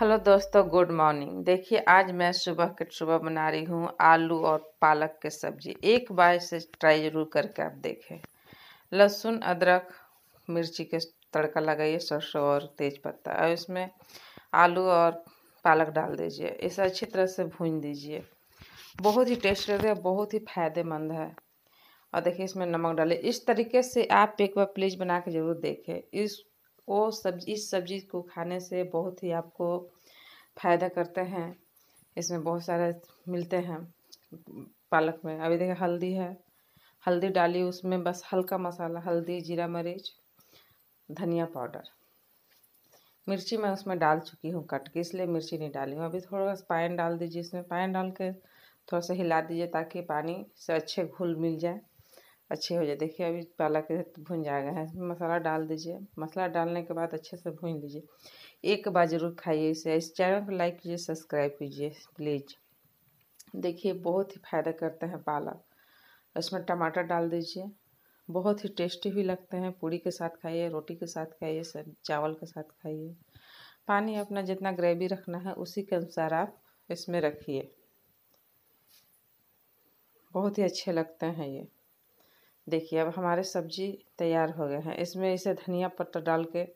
hello दोस्तों good morning देखिए आज मैं सुबह के सुबह बना रही हूँ आलू और पालक के सब्जी एक बार से ट्राई ज़रूर करके आप देखें लहसुन अदरक मिर्ची के तड़का लगाइए सरसों और तेज पत्ता और इसमें आलू और पालक डाल दीजिए इसे अच्छी तरह से भून दीजिए बहुत ही टेस्ट रहता है बहुत ही फायदेमंद है और देखिए इसमें नमक डालिए इस तरीके से आप एक बार प्लीज़ बना के ज़रूर देखें इस वो सब्जी इस सब्जी को खाने से बहुत ही आपको फ़ायदा करते हैं इसमें बहुत सारे मिलते हैं पालक में अभी देखिए हल्दी है हल्दी डाली उसमें बस हल्का मसाला हल्दी जीरा मरीच धनिया पाउडर मिर्ची मैं उसमें डाल चुकी हूँ कट के इसलिए मिर्ची नहीं डाली हूँ अभी थोड़ा सा पानी डाल दीजिए इसमें पानी डाल के थोड़ा सा हिला दीजिए ताकि पानी से अच्छे घुल मिल जाए अच्छे हो जाए देखिए अभी पालक भुन जाएगा है मसाला डाल दीजिए मसाला डालने के बाद अच्छे से भून लीजिए एक बार जरूर खाइए इसे इस चैनल को लाइक कीजिए सब्सक्राइब कीजिए प्लीज़ देखिए बहुत ही फायदा करते हैं पालक इसमें टमाटर डाल दीजिए बहुत ही टेस्टी भी लगते हैं पूड़ी के साथ खाइए रोटी के साथ खाइए सब चावल के साथ खाइए पानी अपना जितना ग्रेवी रखना है उसी के अनुसार आप इसमें रखिए बहुत ही अच्छे लगते हैं ये देखिए अब हमारे सब्जी तैयार हो गए हैं इसमें इसे धनिया पत्ता डाल के